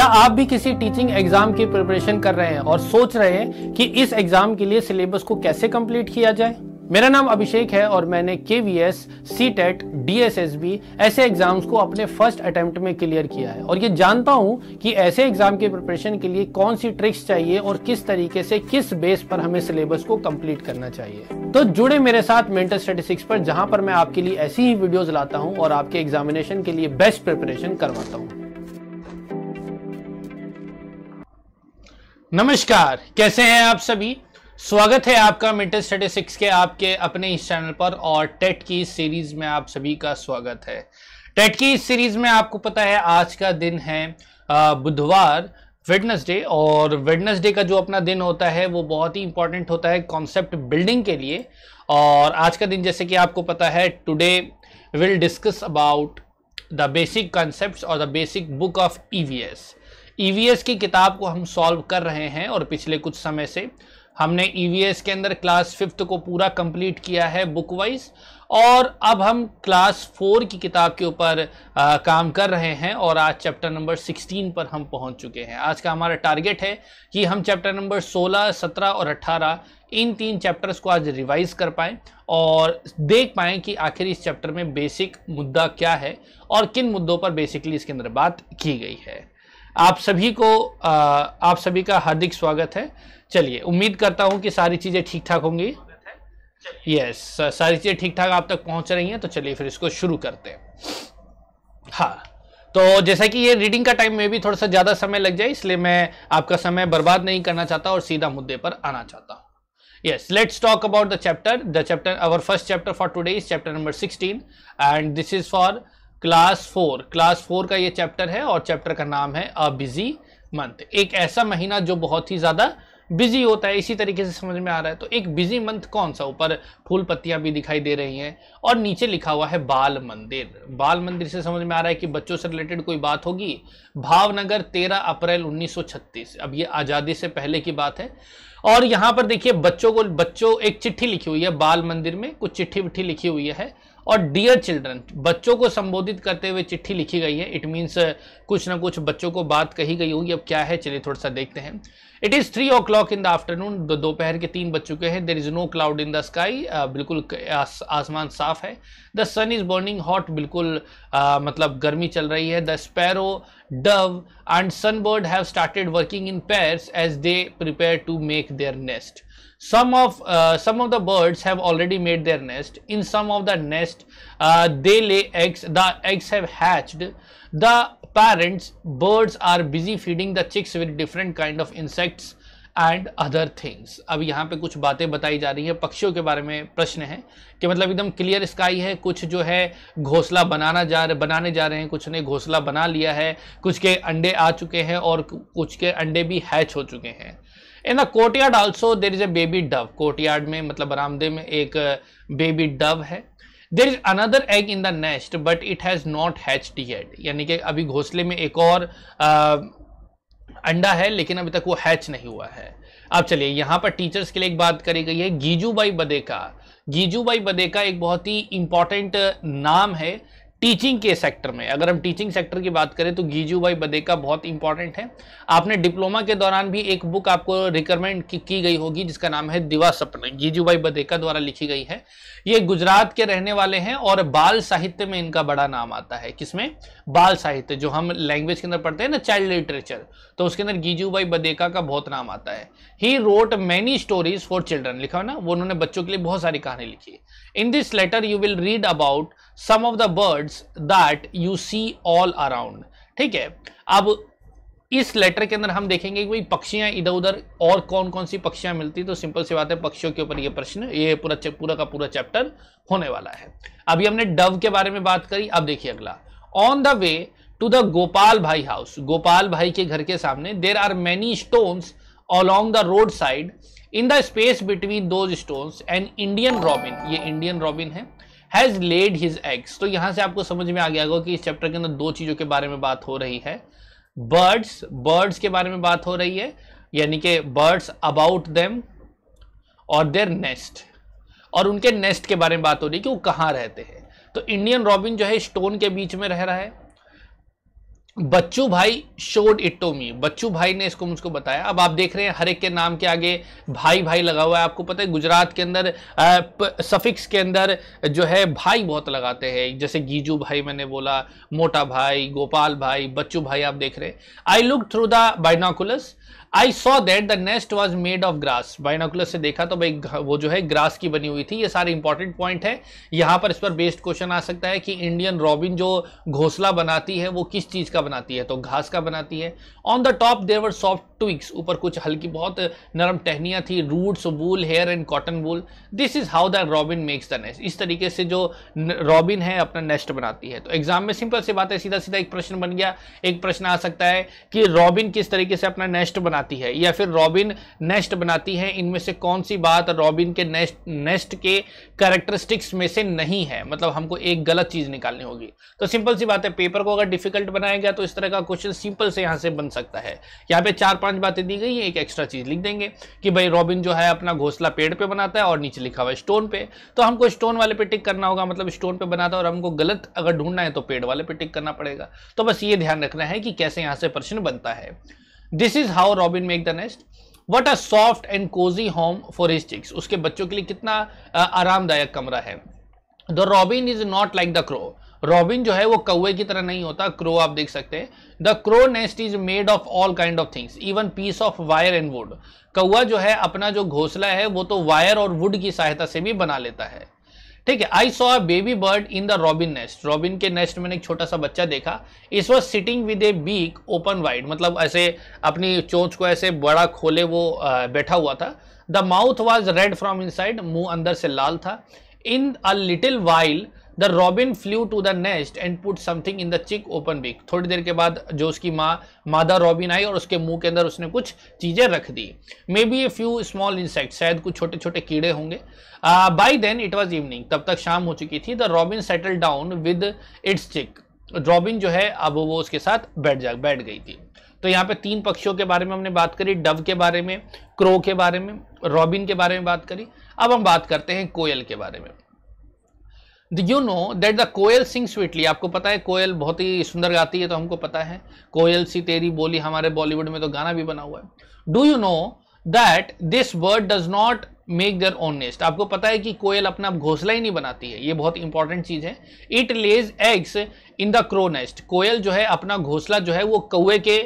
क्या आप भी किसी टीचिंग एग्जाम की प्रिपरेशन कर रहे हैं और सोच रहे हैं कि इस एग्जाम के लिए सिलेबस को कैसे कंप्लीट किया जाए मेरा नाम अभिषेक है और मैंने K V S C TET D S S B ऐसे एग्जाम्स को अपने फर्स्ट अटेम्प्ट में क्लियर किया है और ये जानता हूँ कि ऐसे एग्जाम के प्रिपरेशन के लिए कौन सी ट्रिक्स चाहिए और किस तरीके से किस बेस पर हमें सिलेबस को कंप्लीट करना चाहिए तो जुड़े मेरे साथ मेंटल स्टेटिस्टिक्स पर जहाँ पर मैं आपके लिए ऐसी ही वीडियोज लाता हूँ और आपके एग्जामिनेशन के लिए बेस्ट प्रिपरेशन करवाता हूँ नमस्कार कैसे हैं आप सभी स्वागत है आपका मेटल स्टेटिस्टिक्स के आपके अपने इस चैनल पर और टेट की सीरीज में आप सभी का स्वागत है टेट की इस सीरीज में आपको पता है आज का दिन है बुधवार वेडनेसडे और वेडनेसडे का जो अपना दिन होता है वो बहुत ही इंपॉर्टेंट होता है कॉन्सेप्ट बिल्डिंग के लिए और आज का दिन जैसे कि आपको पता है today will discuss about the basic concept और the basic book of E V S EVS e की किताब को हम सॉल्व कर रहे हैं और पिछले कुछ समय से हमने ईवीएस e के अंदर क्लास फिफ्थ को पूरा कंप्लीट किया है बुक वाइज और अब हम क्लास फोर की किताब के ऊपर काम कर रहे हैं और आज चैप्टर नंबर सिक्सटीन पर हम पहुंच चुके हैं आज का हमारा टारगेट है कि हम चैप्टर नंबर सोलह सत्रह और अट्ठारह इन तीन चैप्टर्स को आज रिवाइज कर पाएँ और देख पाएँ कि आखिर इस चैप्टर में बेसिक मुद्दा क्या है और किन मुद्दों पर बेसिकली इसके अंदर बात की गई है आप सभी को आप सभी का हार्दिक स्वागत है चलिए उम्मीद करता हूँ कि सारी चीज़ें ठीक ठाक होंगी यस सारी चीज़ें ठीक ठाक आप तक पहुँच रही हैं तो चलिए फिर इसको शुरू करते हैं हाँ तो जैसा कि ये रीडिंग का टाइम में भी थोड़ा सा ज़्यादा समय लग जाए इसलिए मैं आपका समय बर्बाद नहीं करना चाहता और सीधा मुद्दे पर आना चाहता हूँ yes let's talk about the chapter the chapter our first chapter for today is chapter number 16 and this is for class four class four का ये चैप्टर है और चैप्टर का नाम है अ बिजी मंथ एक ऐसा महीना जो बहुत ही ज़्यादा बिजी होता है इसी तरीके से समझ में आ रहा है तो एक बिजी मंथ कौन सा ऊपर फूल पत्तियां भी दिखाई दे रही हैं और नीचे लिखा हुआ है बाल मंदिर बाल मंदिर से समझ में आ रहा है कि बच्चों से रिलेटेड कोई बात होगी भावनगर 13 अप्रैल 1936 अब ये आज़ादी से पहले की बात है और यहाँ पर देखिए बच्चों को बच्चों एक चिट्ठी लिखी हुई है बाल मंदिर में कुछ चिट्ठी विट्ठी लिखी हुई है और डियर चिल्ड्रन बच्चों को संबोधित करते हुए चिट्ठी लिखी गई है इट मीन्स uh, कुछ ना कुछ बच्चों को बात कही गई होगी अब क्या है चलिए थोड़ा सा देखते हैं it is three o'clock in the afternoon दोपहर के तीन बज चुके हैं there is no cloud in the sky बिल्कुल आस, आसमान साफ है the sun is burning hot बिल्कुल आ, uh, मतलब गर्मी चल रही है the sparrow dove and sunbird have started working in pairs as they prepare to make their nest some of uh, some of the birds have already made their nest in some of the nest uh, they lay eggs the eggs have hatched the parents birds are busy feeding the chicks with different kind of insects and other things अब यहाँ पे कुछ बातें बताई जा रही हैं पक्षियों के बारे में प्रश्न है कि मतलब एकदम क्लियर स्काई है कुछ जो है घोंसला बनाना जा रहे बनाने जा रहे हैं कुछ ने घोंसला बना लिया है कुछ के अंडे आ चुके हैं और कुछ के अंडे भी हैच हो चुके हैं in the courtyard also there is a baby dove courtyard में मतलब बरामदे में एक बेबी uh, डव है there is another egg in the nest but it has not hatched yet यानी कि अभी घोंसले में एक और आ, uh, अंडा है लेकिन अभी तक वो हैच नहीं हुआ है अब चलिए यहाँ पर टीचर्स के लिए एक बात करी गई है बाई बदेका बाई बदेका एक बहुत ही इंपॉर्टेंट uh, नाम है टीचिंग के सेक्टर में अगर हम टीचिंग सेक्टर की बात करें तो गीजू भाई बदेका बहुत इंपॉर्टेंट है आपने डिप्लोमा के दौरान भी एक बुक आपको रिकमेंड की, की गई होगी जिसका नाम है दिवा सपन गीजू भाई बदेका द्वारा लिखी गई है ये गुजरात के रहने वाले हैं और बाल साहित्य में इनका बड़ा नाम आता है किसमें बाल साहित्य जो हम लैंग्वेज के अंदर पढ़ते हैं ना चाइल्ड लिटरेचर तो उसके अंदर गीजू भाई बदेका का बहुत नाम आता है he wrote many stories for children लिखा ना वो उन्होंने बच्चों के लिए बहुत सारी कहानी लिखी In this letter, you will read about some of the birds that you see all around. ठीक है अब इस लेटर के अंदर हम देखेंगे कि भाई इधर उधर और कौन कौन सी पक्षियां मिलती तो सिंपल सी बात है पक्षियों के ऊपर ये प्रश्न ये पूरा पूरा का पूरा चैप्टर होने वाला है अभी हमने डव के बारे में बात करी अब देखिए अगला on the way to the Gopal bhai house Gopal भाई के घर के सामने there are many stones the road side in the space between those stone an Indian robin ये इंडियन रॉबिन है हैज लेड हिज एग्स तो यहां से आपको समझ में आ गया होगा कि इस चैप्टर के अंदर दो चीजों के बारे में बात हो रही है बर्ड्स बर्ड्स के बारे में बात हो रही है यानी कि बर्ड्स अबाउट देम और देयर नेस्ट और उनके नेस्ट के बारे में बात हो रही है कि वो कहाँ रहते हैं तो इंडियन रॉबिन जो है स्टोन के बीच में रह रहा है Bachchu bhai showed it to me Bachchu भाई ने इसको मुझको बताया अब आप देख रहे हैं हर एक के नाम के आगे भाई भाई लगा हुआ है आपको पता है गुजरात के अंदर सफिक्स के अंदर जो है भाई बहुत लगाते हैं जैसे गीजू भाई मैंने बोला मोटा भाई गोपाल भाई बच्चू भाई आप देख रहे हैं I look through the binoculars I saw that the nest was made of grass binocular से देखा तो भाई वो जो है ग्रास की बनी हुई थी ये सारे इंपॉर्टेंट पॉइंट है यहां पर इस पर बेस्ड क्वेश्चन आ सकता है कि इंडियन रॉबिन जो घोसला बनाती है वो किस चीज़ का बनाती है तो घास का बनाती है on the top there soft twigs ऊपर कुछ हल्की बहुत नरम टहनिया थी roots wool hair and cotton wool this is how the robin makes the nest इस तरीके से जो रॉबिन है अपना नेस्ट बनाती है तो एग्जाम में सिंपल सी बात है सीधा सीधा एक प्रश्न बन गया एक प्रश्न आ सकता है कि रॉबिन किस तरीके से अपना नेस्ट बना बनाती है या फिर रॉबिन नेस्ट बनाती है इनमें से कौन सी बात रॉबिन के नेस्ट नेस्ट के करेक्टरिस्टिक्स में से नहीं है मतलब हमको एक गलत चीज़ निकालनी होगी तो सिंपल सी बात है पेपर को अगर डिफिकल्ट बनाया गया तो इस तरह का क्वेश्चन सिंपल से यहाँ से बन सकता है यहाँ पे चार पांच बातें दी गई है एक एक्स्ट्रा चीज़ लिख देंगे कि भाई रॉबिन जो है अपना घोसला पेड़ पे बनाता है और नीचे लिखा हुआ है स्टोन पे तो हमको स्टोन वाले पे टिक करना होगा मतलब स्टोन पे बनाता है और हमको गलत अगर ढूंढना है तो पेड़ वाले पे टिक करना पड़ेगा तो बस ये ध्यान रखना है कि कैसे यहाँ से प्रश्न बनता है this is how robin make the nest what a soft and cosy home for his chicks उसके बच्चों के लिए कितना आरामदायक कमरा है the robin is not like the crow robin जो है वो कौए की तरह नहीं होता क्रो आप देख सकते हैं the crow nest is made of all kind of things even piece of wire and wood कौआ जो है अपना जो घोंसला है वो तो वायर और वुड की सहायता से भी बना लेता है ठीक है I saw baby bird in the robin nest robin के नेस्ट मैंने एक छोटा सा बच्चा देखा is was sitting with a beak open wide मतलब ऐसे अपनी चोंच को ऐसे बड़ा खोले वो बैठा हुआ था the mouth was red from inside मुंह अंदर से लाल था in a little while the robin flew to the nest and put something in the chick open beak थोड़ी देर के बाद जो उसकी माँ मादा रॉबिन आई और उसके मुंह के अंदर उसने कुछ चीज़ें रख दी maybe a few small insect शायद कुछ छोटे छोटे कीड़े होंगे by then it was evening तब तक शाम हो चुकी थी the robin settle down with its chick robin जो है अब वो उसके साथ बैठ जा बैठ गई थी तो यहाँ पे तीन पक्षियों के बारे में हमने बात करी डव के बारे में क्रो के बारे में रॉबिन के बारे में बात करी अब हम बात करते हैं कोयल के बारे में you know that the koel sing sweetly आपको पता है कोयल बहुत ही सुंदर गाती है तो हमको पता है कोयल सी तेरी बोली हमारे बॉलीवुड में तो गाना भी बना हुआ है do you know that this bird does not make their own nest आपको पता है कि कोयल अपना घोंसला ही नहीं बनाती है ये बहुत इंपॉर्टेंट चीज़ है it lays eggs in the crow nest कोयल जो है अपना घोंसला जो है वो कौए के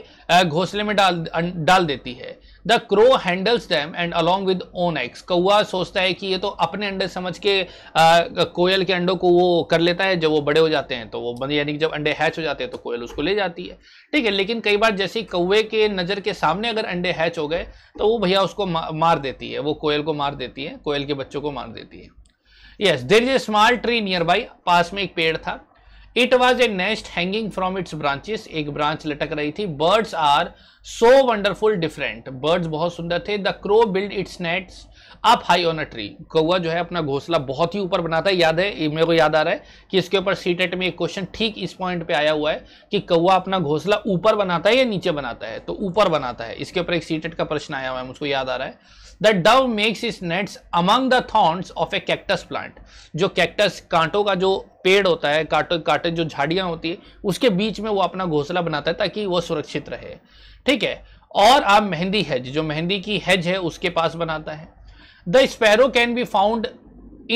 घोंसले में डाल डाल देती है the crow handles dam and along with own x कौआ सोचता है कि ये तो अपने अंडे समझ के आ, कोयल के अंडों को वो कर लेता है जब वो बड़े हो जाते हैं तो वो यानी कि जब अंडे हैच हो जाते हैं तो कोयल उसको ले जाती है ठीक है लेकिन कई बार जैसे कौए के नज़र के सामने अगर अंडे हैच हो गए तो वो भैया उसको मार देती है वो कोयल को मार देती है कोयल के बच्चों को मार देती है yes there is a small tree nearby पास में एक पेड़ था it was a nest hanging from its branches एक ब्रांच लटक रही थी birds are so wonderful different birds बहुत सुंदर थे the crow build its nests up high on a tree कौआ जो है अपना घोसला बहुत ही ऊपर बनाता है याद है मेरे को याद आ रहा है कि इसके ऊपर सीटेट e में एक क्वेश्चन ठीक इस पॉइंट पे आया हुआ है कि कौआ अपना घोसला ऊपर बनाता है या नीचे बनाता है तो ऊपर बनाता है इसके ऊपर एक सीटेट e का प्रश्न आया हुआ है मुझको याद आ रहा है the dove makes its nests among the thorns of a cactus plant जो कैक्टस कांटों का जो पेड़ होता है काटे काटे जो झाड़ियाँ होती है उसके बीच में वो अपना घोंसला बनाता है ताकि वो सुरक्षित रहे ठीक है और आप मेहंदी हैज जो मेहंदी की हैज है उसके पास बनाता है the sparrow can be found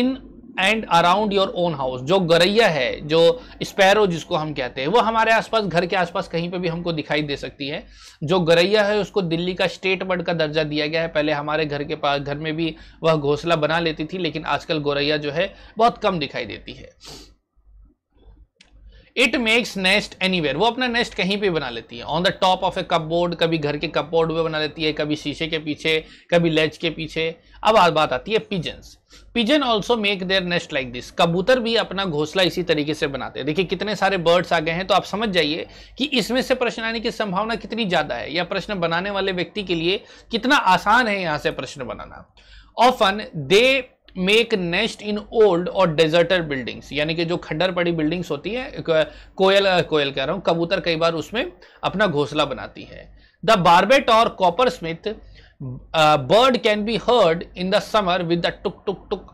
in and around your own house जो गरैया है जो स्पैरो जिसको हम कहते हैं वो हमारे आसपास घर के आसपास कहीं पे भी हमको दिखाई दे सकती है जो गरैया है उसको दिल्ली का स्टेट बर्ड का दर्जा दिया गया है पहले हमारे घर के पास घर में भी वह घोंसला बना लेती थी लेकिन आजकल गौरैया जो है बहुत कम दिखाई देती है इट मेक्स नेस्ट एनी वो अपना नेस्ट कहीं पे बना लेती है on the top of a cupboard कभी घर के कप बोर्ड में बना लेती है कभी शीशे के पीछे कभी लेज के पीछे अब आज बात आती है pigeons pigeon also make their nest like this कबूतर भी अपना घोसला इसी तरीके से बनाते हैं देखिए कितने सारे बर्ड्स आ गए हैं तो आप समझ जाइए कि इसमें से प्रश्न आने की संभावना कितनी ज़्यादा है या प्रश्न बनाने वाले व्यक्ति के लिए कितना आसान है यहाँ से प्रश्न बनाना often they make nest in old और डेजर्टर बिल्डिंग्स यानी कि जो खंडर पड़ी बिल्डिंग्स होती है कोयल कोयल कह रहा हूँ कबूतर कई बार उसमें अपना घोंसला बनाती है द बार्बेट और coppersmith bird can be heard in the summer with the tuk tuk tuk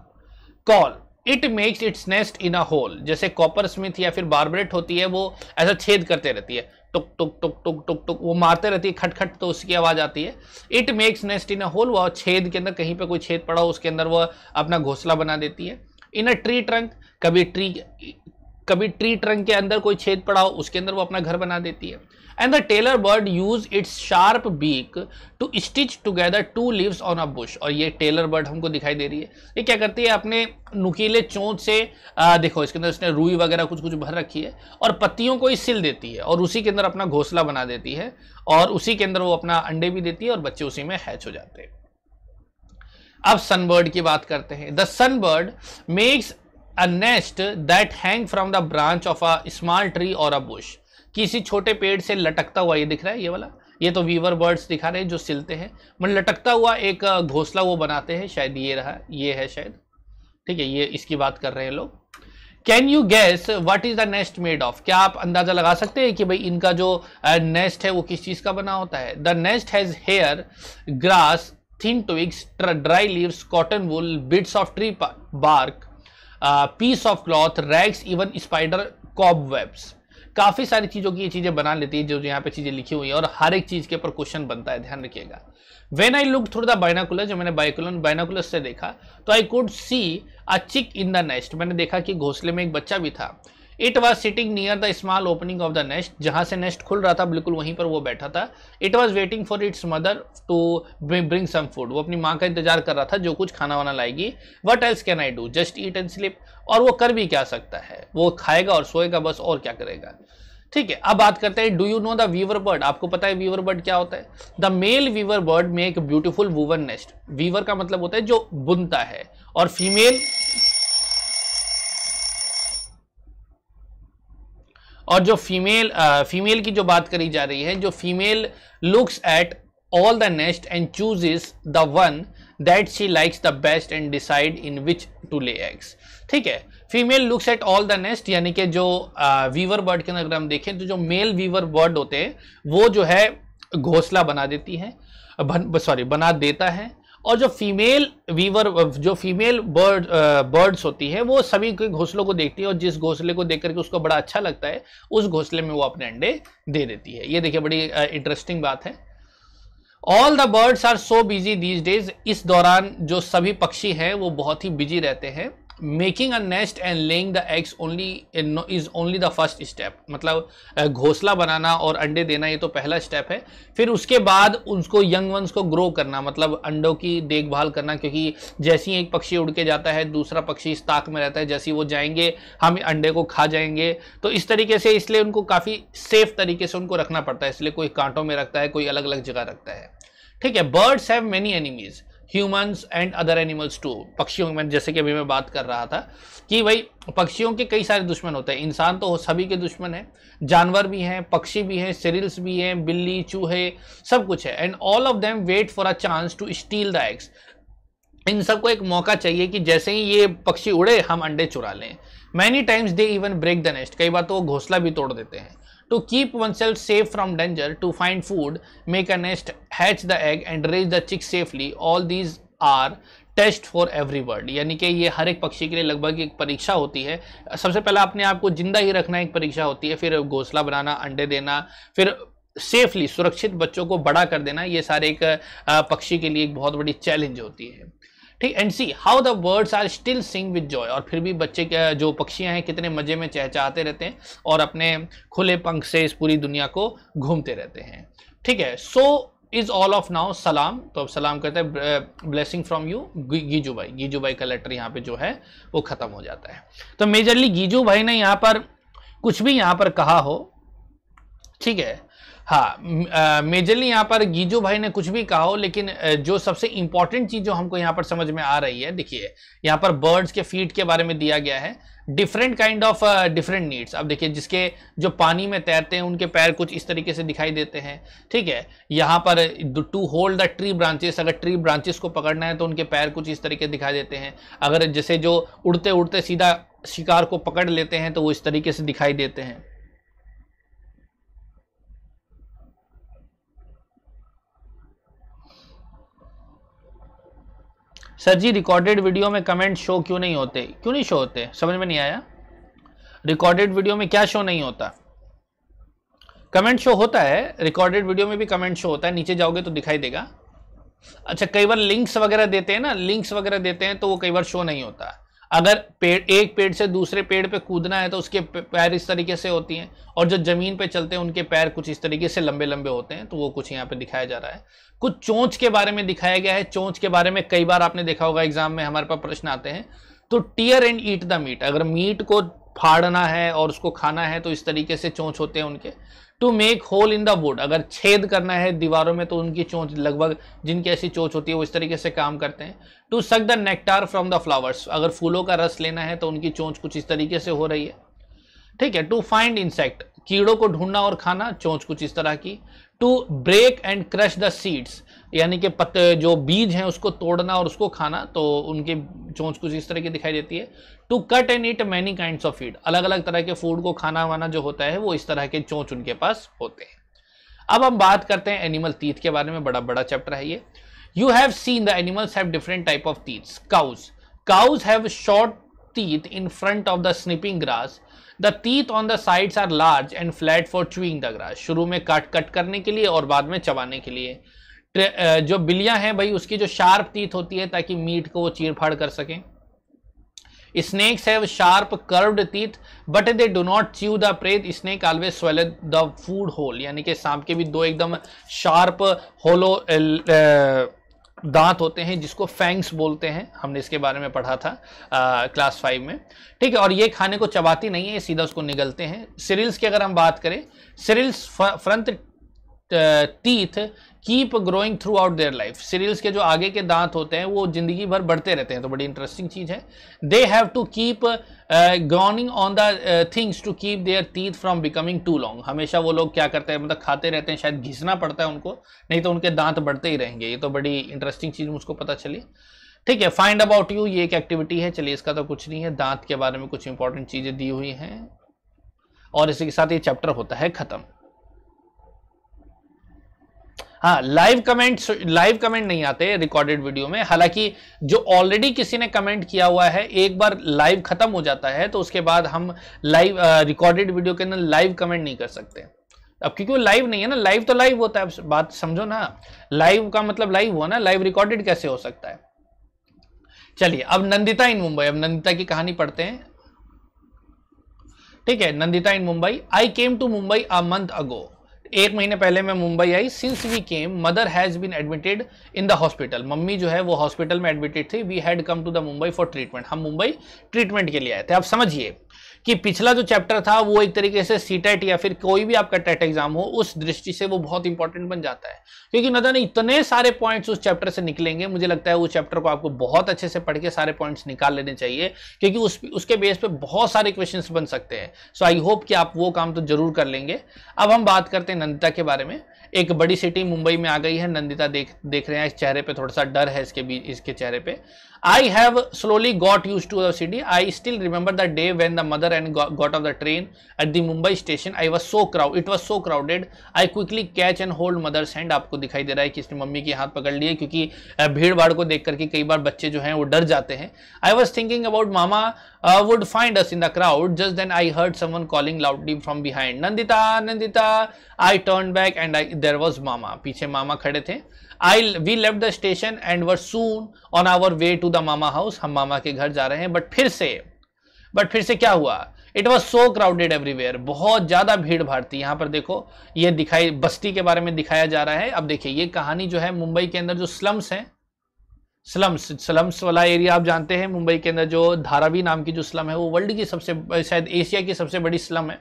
call it makes its nest in a hole जैसे कॉपर स्मिथ या फिर बार्बरेट होती है वो ऐसा छेद करते रहती है टुक टुक टुक टुक टुक टुक वो मारते रहती है खटखट तो उसकी आवाज़ आती है it makes nest in a hole वह छेद के अंदर कहीं पे कोई छेद पड़ा हो उसके अंदर वह अपना घोंसला बना देती है इन अ ट्री ट्रंक कभी ट्री कभी ट्री ट्रंक के अंदर कोई छेद पड़ा हो उसके अंदर वो अपना घर बना देती है and the tailor bird use its sharp beak to stitch together two leaves on a bush और ये tailor bird हमको दिखाई दे रही है ये क्या करती है अपने नुकीले चोंच से आ, देखो इसके अंदर उसने रुई वगैरह कुछ कुछ भर रखी है और पत्तियों को ही सिल देती है और उसी के अंदर अपना घोंसला बना देती है और उसी के अंदर वो अपना अंडे भी देती है और बच्चे उसी में हैच हो जाते हैं अब सनबर्ड की बात करते हैं the sunbird makes a nest that hang from the branch of a small tree और अ बुश किसी छोटे पेड़ से लटकता हुआ ये दिख रहा है ये वाला ये तो वीवर बर्ड्स दिखा रहे हैं जो सिलते हैं मतलब लटकता हुआ एक घोंसला वो बनाते हैं शायद ये रहा ये है शायद ठीक है ये इसकी बात कर रहे हैं लोग can you guess what is the nest made of क्या आप अंदाजा लगा सकते हैं कि भाई इनका जो नेस्ट है वो किस चीज़ का बना होता है the nest has hair grass thin twigs dry leaves cotton wool bits of tree bark piece of cloth rags even spider cobwebs काफ़ी सारी चीज़ों की ये चीज़ें बना लेती है जो यहाँ पे चीज़ें लिखी हुई है और हर एक चीज़ के ऊपर क्वेश्चन बनता है ध्यान रखिएगा when I look through the binocular जो मैंने बाइकुलर बाइनाकुलर से देखा तो आई कुड सी अ चिक इन द नेस्ट मैंने देखा कि घोसले में एक बच्चा भी था it was sitting near the small opening of the nest जहाँ से नेस्ट खुल रहा था बिल्कुल वहीं पर वो बैठा था it was waiting for its mother to bring some food वो अपनी माँ का इंतजार कर रहा था जो कुछ खाना वाना लाएगी what else can I do just eat and sleep और वो कर भी क्या सकता है वो खाएगा और सोएगा बस और क्या करेगा ठीक है अब बात करते हैं do you know the weaver bird आपको पता है वीवर बर्ड क्या होता है द मेल वीवर बर्ड में एक ब्यूटीफुल वूवन नेस्ट वीवर का मतलब होता है जो बुनता है और फीमेल और जो फीमेल फीमेल uh, की जो बात करी जा रही है जो female looks at all the nest and chooses the one that she likes the best and decide in which to lay eggs ठीक है female looks at all the nest यानी कि जो वीवर uh, बर्ड के अगर हम देखें तो जो मेल वीवर बर्ड होते हैं वो जो है घोसला बना देती है सॉरी बना देता है और जो फीमेल वीवर जो फीमेल बर्ड बर्ड्स होती है वो सभी के घोंसलों को देखती है और जिस घोंसले को देख करके उसको बड़ा अच्छा लगता है उस घोंसले में वो अपने अंडे दे देती है ये देखिए बड़ी इंटरेस्टिंग uh, बात है all the birds are so busy these days इस दौरान जो सभी पक्षी हैं वो बहुत ही बिजी रहते हैं मेकिंग मतलब, a nest and laying the eggs only is only the first step मतलब घोंसला बनाना और अंडे देना ये तो पहला स्टेप है फिर उसके बाद उसको यंग वंस को ग्रो करना मतलब अंडों की देखभाल करना क्योंकि जैसे ही एक पक्षी उड़ के जाता है दूसरा पक्षी इस ताक में रहता है जैसे ही वो जाएंगे हम अंडे को खा जाएंगे तो इस तरीके से इसलिए उनको काफ़ी सेफ तरीके से उनको रखना पड़ता है इसलिए कोई कांटों में रखता है कोई अलग अलग जगह रखता है ठीक है birds have many enemies humans and other animals too पक्षियों में जैसे कि अभी मैं बात कर रहा था कि भाई पक्षियों के कई सारे दुश्मन होते हैं इंसान तो सभी के दुश्मन हैं जानवर भी हैं पक्षी भी हैं सिरिल्स भी हैं बिल्ली चूहे सब कुछ है and all of them wait for a chance to steal the eggs in सबको एक मौका चाहिए कि जैसे ही ये पक्षी उड़े हम अंडे चुरा लें many times they even break the nest कई बार तो वो घोंसला भी तोड़ देते हैं keep oneself safe from danger to find food make a nest hatch the egg and raise the chick safely all these are test for every bird यानी कि ये हर एक पक्षी के लिए लगभग एक परीक्षा होती है सबसे पहले अपने आप को जिंदा ही रखना एक परीक्षा होती है फिर घोंसला बनाना अंडे देना फिर सेफली सुरक्षित बच्चों को बड़ा कर देना ये सारे एक पक्षी के लिए एक बहुत बड़ी चैलेंज होती है ठीक and see how the birds are still sing with joy और फिर भी बच्चे जो पक्षियां हैं कितने मजे में चहचहाते रहते हैं और अपने खुले पंख से इस पूरी दुनिया को घूमते रहते हैं ठीक है so is all of now सलाम तो अब सलाम करते हैं ब्लेसिंग फ्रॉम यू गीजू भाई गीजू भाई का लेटर यहाँ पे जो है वो ख़त्म हो जाता है तो मेजरली गीजू भाई ने यहाँ पर कुछ भी यहाँ पर कहा हो ठीक है हाँ मेजरली यहाँ पर गीजो भाई ने कुछ भी कहा हो लेकिन जो सबसे इम्पॉर्टेंट चीज़ जो हमको यहाँ पर समझ में आ रही है देखिए यहाँ पर बर्ड्स के फीड के बारे में दिया गया है different kind of different needs अब देखिए जिसके जो पानी में तैरते हैं उनके पैर कुछ इस तरीके से दिखाई देते हैं ठीक है यहाँ पर to hold the tree branches अगर ट्री ब्रांचेस को पकड़ना है तो उनके पैर कुछ इस तरीके दिखाई देते हैं अगर जैसे जो उड़ते उड़ते सीधा शिकार को पकड़ लेते हैं तो वो इस तरीके से दिखाई देते हैं सर जी रिकॉर्डेड वीडियो में कमेंट शो क्यों नहीं होते क्यों नहीं शो होते समझ में नहीं आया रिकॉर्डेड वीडियो में क्या शो नहीं होता कमेंट शो होता है रिकॉर्डेड वीडियो में भी कमेंट शो होता है नीचे जाओगे तो दिखाई देगा अच्छा कई बार लिंक्स वगैरह देते हैं ना लिंक्स वगैरह देते हैं तो वो कई बार शो नहीं होता अगर पेड़ एक पेड़ से दूसरे पेड़ पे कूदना है तो उसके पैर इस तरीके से होती हैं और जो ज़मीन पे चलते हैं उनके पैर कुछ इस तरीके से लंबे लंबे होते हैं तो वो कुछ यहाँ पे दिखाया जा रहा है कुछ चोंच के बारे में दिखाया गया है चोंच के बारे में कई बार आपने देखा होगा एग्जाम में हमारे पास प्रश्न आते हैं तो tear and eat the meat अगर मीट को फाड़ना है और उसको खाना है तो इस तरीके से चोंच होते हैं उनके to make hole in the wood अगर छेद करना है दीवारों में तो उनकी चोंच लगभग जिनकी ऐसी चोंच होती है वो इस तरीके से काम करते हैं to suck the nectar from the flowers अगर फूलों का रस लेना है तो उनकी चोंच कुछ इस तरीके से हो रही है ठीक है टू फाइंड इंसेक्ट कीड़ों को ढूंढना और खाना चोंच कुछ इस तरह की to break and crush the seeds यानी कि पत्ते जो बीज हैं उसको तोड़ना और उसको खाना तो उनके चोंच कुछ इस तरह की दिखाई देती है to cut and eat many kind of feed अलग अलग तरह के फूड को खाना वाना जो होता है वो इस तरह के चोंच उनके पास होते हैं अब हम बात करते हैं एनिमल तीत के बारे में बड़ा बड़ा चैप्टर है ये you have seen the animals have different type of teeths cows cows have short teeth in front of the snipping grass the teeth on the sides are large and flat for chewing the grass शुरू में काट cut करने के लिए और बाद में चबाने के लिए जो बिल्लियां हैं भाई उसकी जो शार्प तीत होती है ताकि मीट को वो चीर फाड़ कर सकें snakes have sharp curved teeth but they do not chew the prey snake always swallow the food whole यानी कि सांप के भी दो एकदम शार्प होलो दांत होते हैं जिसको फैंग्स बोलते हैं हमने इसके बारे में पढ़ा था आ, क्लास फाइव में ठीक है और ये खाने को चबाती नहीं है सीधा उसको निगलते हैं सिरिल्स की अगर हम बात करें squirrels front teeth keep growing throughout their life squirrels के जो आगे के दांत होते हैं वो जिंदगी भर बढ़ते रहते हैं तो बड़ी इंटरेस्टिंग चीज़ है they have to keep uh, on the things to keep their teeth from becoming too long हमेशा वो लोग क्या करते हैं मतलब खाते रहते हैं शायद घिसना पड़ता है उनको नहीं तो उनके दांत बढ़ते ही रहेंगे ये तो बड़ी इंटरेस्टिंग चीज़ मुझको पता चली ठीक है फाइंड अबाउट यू ये एक एक्टिविटी है चलिए इसका तो कुछ नहीं है दांत के बारे में कुछ इंपॉर्टेंट चीज़ें दी हुई हैं और इसी के साथ ये चैप्टर होता है ख़त्म हाँ लाइव कमेंट लाइव कमेंट नहीं आते रिकॉर्डेड वीडियो में हालांकि जो ऑलरेडी किसी ने कमेंट किया हुआ है एक बार लाइव खत्म हो जाता है तो उसके बाद हम लाइव रिकॉर्डेड वीडियो के अंदर लाइव कमेंट नहीं कर सकते अब क्योंकि वो लाइव नहीं है ना लाइव तो लाइव होता है बात समझो ना लाइव का मतलब लाइव हुआ ना लाइव रिकॉर्डेड कैसे हो सकता है चलिए अब नंदिता इन मुंबई अब नंदिता की कहानी पढ़ते हैं ठीक है Nandita in Mumbai I came to Mumbai a month ago एक महीने पहले मैं मुंबई आई since we came mother has been admitted in the hospital mummy जो है वो हॉस्पिटल में एडमिटेड थी we had come to the Mumbai for treatment हम मुंबई ट्रीटमेंट के लिए आए थे आप समझिए कि पिछला जो चैप्टर था वो एक तरीके से सी टेट e या फिर कोई भी आपका टेट एग्जाम e हो उस दृष्टि से वो बहुत इंपॉर्टेंट बन जाता है क्योंकि पता नहीं इतने सारे पॉइंट्स उस चैप्टर से निकलेंगे मुझे लगता है उस चैप्टर को आपको बहुत अच्छे से पढ़ के सारे पॉइंट्स निकाल लेने चाहिए क्योंकि उस उसके बेस पर बहुत सारे क्वेश्चन बन सकते हैं सो आई होप कि आप वो काम तो जरूर कर लेंगे अब हम बात करते हैं नंदिता के बारे में एक बड़ी सिटी मुंबई में आ गई है नंदिता देख देख रहे हैं इस चेहरे पे थोड़ा सा डर है इसके बीच इसके चेहरे पे I have slowly got use to the city I still remember the day when the mother and got off the train at the Mumbai station I was so crowd it was so crowded I quickly catch and hold mother's hand आपको दिखाई दे रहा है कि इसने mummy के हाथ पकड़ लिए क्योंकि भीड़ भाड़ को देख करके कई बार बच्चे जो हैं वो डर जाते हैं I was thinking about mama would find us in the crowd just then I heard someone calling loudly from behind Nandita Nandita I turn back and I there was mama पीछे मामा खड़े थे आई वी लेव the station and were soon on our way to the mama house हम मामा के घर जा रहे हैं बट फिर से बट फिर से क्या हुआ it was so crowded everywhere बहुत ज़्यादा भीड़ भाड़ थी यहाँ पर देखो ये दिखाई बस्ती के बारे में दिखाया जा रहा है अब देखिए ये कहानी जो है मुंबई के अंदर जो स्लम्स हैं स्लम्स स्लम्स वाला एरिया आप जानते हैं मुंबई के अंदर जो धारावी नाम की जो स्लम है वो वर्ल्ड की सबसे शायद एशिया की सबसे बड़ी स्लम है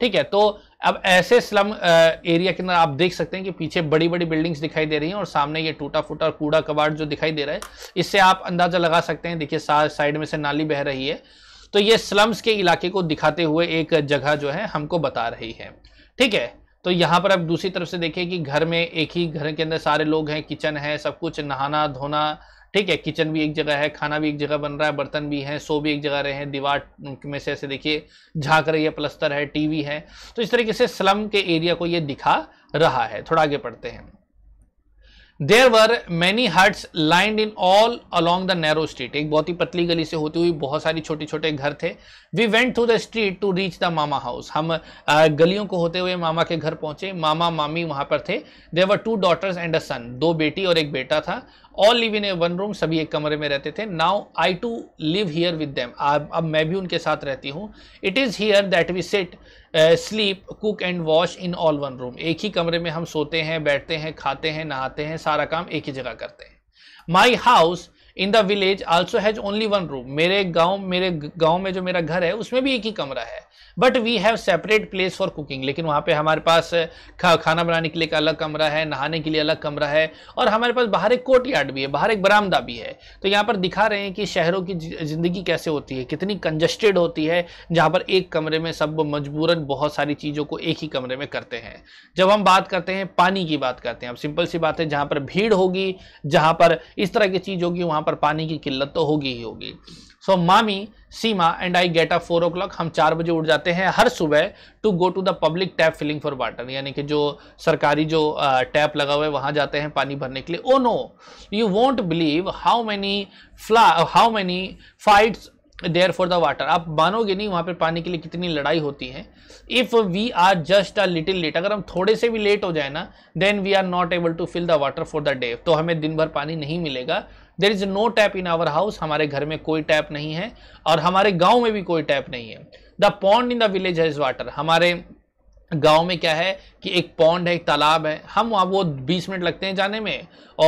ठीक है तो अब ऐसे स्लम एरिया के अंदर आप देख सकते हैं कि पीछे बड़ी बड़ी बिल्डिंग्स दिखाई दे रही हैं और सामने ये टूटा फूटा कूड़ा कबाड़ जो दिखाई दे रहा है इससे आप अंदाजा लगा सकते हैं देखिए साइड में से नाली बह रही है तो ये स्लम्स के इलाके को दिखाते हुए एक जगह जो है हमको बता रही है ठीक है तो यहाँ पर आप दूसरी तरफ से देखिए कि घर में एक ही घर के अंदर सारे लोग हैं किचन है सब कुछ नहाना धोना ठीक है किचन भी एक जगह है खाना भी एक जगह बन रहा है बर्तन भी हैं सो भी एक जगह रहे हैं दीवार में से ऐसे देखिए झाँक रही है प्लस्तर है टीवी है तो इस तरीके से स्लम के एरिया को ये दिखा रहा है थोड़ा आगे पढ़ते हैं there were many huts lined in all along the narrow street एक बहुत ही पतली गली से होती हुई बहुत सारी छोटे छोटे घर थे we went through the street to reach the mama house हम गलियों को होते हुए मामा के घर पहुंचे मामा मामी वहां पर थे there were two daughters and a son दो बेटी और एक बेटा था all live in a one room सभी एक कमरे में रहते थे now I too live here with them अब मैं भी उनके साथ रहती हूँ it is here that we sit sleep cook and wash in all one room एक ही कमरे में हम सोते हैं बैठते हैं खाते हैं नहाते हैं सारा काम एक ही जगह करते हैं my house in the village also has only one room मेरे गांव मेरे गांव में जो मेरा घर है उसमें भी एक ही कमरा है but we have separate place for cooking लेकिन वहाँ पे हमारे पास खा, खाना बनाने के लिए एक अलग कमरा है नहाने के लिए अलग कमरा है और हमारे पास बाहर एक कोर्ट यार्ड भी है बाहर एक बरामदा भी है तो यहाँ पर दिखा रहे हैं कि शहरों की ज़िंदगी कैसे होती है कितनी कंजस्टेड होती है जहाँ पर एक कमरे में सब मजबूरन बहुत सारी चीज़ों को एक ही कमरे में करते हैं जब हम बात करते हैं पानी की बात करते हैं अब सिंपल सी बात है जहाँ पर भीड़ होगी जहाँ पर इस तरह की चीज़ होगी वहाँ पर पानी की किल्लत तो होगी ही होगी so Mami Seema and I get up four o'clock हम चार बजे उठ जाते हैं हर सुबह to go to the public tap filling for water यानी कि जो सरकारी जो टैप लगा हुआ है वहाँ जाते हैं पानी भरने के लिए oh no you won't believe how many फ्ला how many fights there for the water आप मानोगे नहीं वहाँ पर पानी के लिए कितनी लड़ाई होती है if we are just a little late अगर हम थोड़े से भी लेट हो जाए ना then we are not able to fill the water for the day तो हमें दिन भर पानी नहीं मिलेगा there is no tap in our house हमारे घर में कोई टैप नहीं है और हमारे गांव में भी कोई टैप नहीं है the pond in the village has water हमारे गांव में क्या है कि एक पॉन्ड है एक तालाब है हम वहाँ वो बीस मिनट लगते हैं जाने में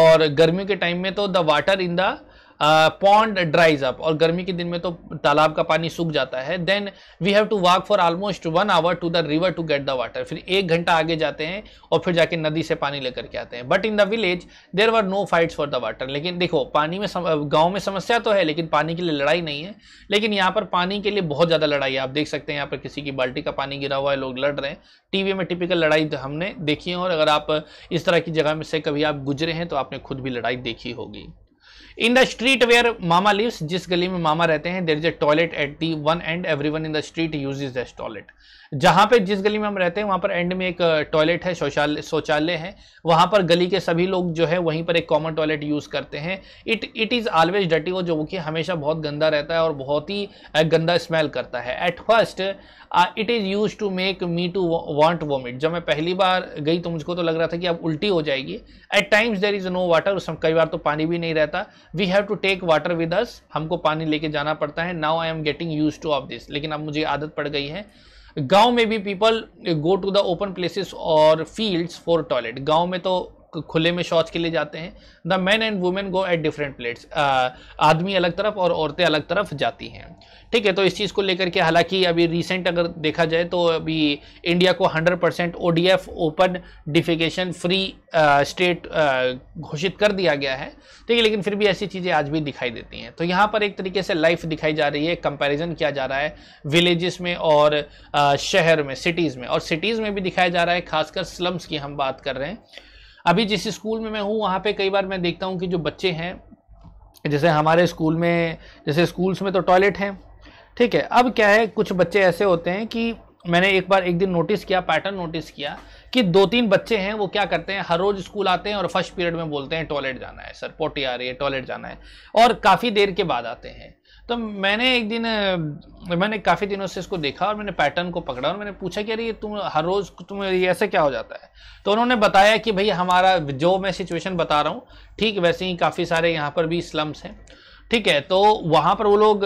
और गर्मियों के टाइम में तो the water in the pond dries up और गर्मी के दिन में तो तालाब का पानी सूख जाता है then we have to walk for almost one hour to the river to get the water फिर एक घंटा आगे जाते हैं और फिर जाके नदी से पानी लेकर के आते हैं but in the village there are no fights for the water लेकिन देखो पानी में गाँव में समस्या तो है लेकिन पानी के लिए लड़ाई नहीं है लेकिन यहाँ पर पानी के लिए बहुत ज़्यादा लड़ाई है आप देख सकते हैं यहाँ पर किसी की बाल्टी का पानी गिरा हुआ है लोग लड़ रहे हैं टीवी में टिपिकल लड़ाई हमने देखी है और अगर आप इस तरह की जगह में से कभी आप गुजरे हैं तो आपने खुद भी लड़ाई देखी होगी in the street where Mama lives जिस गली में मामा रहते हैं there is a toilet at the one and every one in the street use is this toilet जहाँ पे जिस गली में हम रहते हैं वहाँ पर एंड में एक टॉयलेट है शौचालय शौचालय है वहाँ पर गली के सभी लोग जो है वहीं पर एक कॉमन टॉयलेट यूज़ करते हैं इट इट इज़ ऑलवेज डटी वो जो कि हमेशा बहुत गंदा रहता है और बहुत ही गंदा स्मेल करता है at first it is use to make me to want vomit जब मैं पहली बार गई तो मुझको तो लग रहा था कि अब उल्टी हो जाएगी at times there is no water उस कई बार तो पानी भी नहीं रहता we have to take water with us हमको पानी लेके जाना पड़ता है now I am getting use to of this लेकिन अब मुझे आदत पड़ गई है गांव में भी people go to the open places और फील्ड्स फॉर टॉयलेट गांव में तो खुले में शौच के लिए जाते हैं the man and women go at different plates आदमी अलग तरफ और औरतें अलग तरफ जाती हैं ठीक है तो इस चीज़ को लेकर के हालांकि अभी रिसेंट अगर देखा जाए तो अभी इंडिया को 100 percent o open defecation free state घोषित कर दिया गया है ठीक है लेकिन फिर भी ऐसी चीज़ें आज भी दिखाई देती हैं तो यहाँ पर एक तरीके से लाइफ दिखाई जा रही है कंपेरिजन किया जा रहा है विलेजेस में और शहर में सिटीज़ में और सिटीज़ में भी दिखाया जा रहा है खासकर स्लम्स की हम बात कर रहे हैं अभी जिस स्कूल में मैं हूँ वहाँ पे कई बार मैं देखता हूँ कि जो बच्चे हैं जैसे हमारे स्कूल में जैसे स्कूल्स में तो टॉयलेट हैं ठीक है अब क्या है कुछ बच्चे ऐसे होते हैं कि मैंने एक बार एक दिन नोटिस किया पैटर्न नोटिस किया कि दो तीन बच्चे हैं वो क्या करते हैं हर रोज़ स्कूल आते हैं और फर्स्ट पीरियड में बोलते हैं टॉयलेट जाना है सर पोटी आ रही है टॉयलेट जाना है और काफ़ी देर के बाद आते हैं तो मैंने एक दिन मैंने काफ़ी दिनों से इसको देखा और मैंने पैटर्न को पकड़ा और मैंने पूछा कि अरे तुम हर रोज़ तुम ऐसे क्या हो जाता है तो उन्होंने बताया कि भाई हमारा जो मैं सिचुएशन बता रहा हूँ ठीक वैसे ही काफ़ी सारे यहाँ पर भी स्लम्स हैं ठीक है तो वहाँ पर वो लोग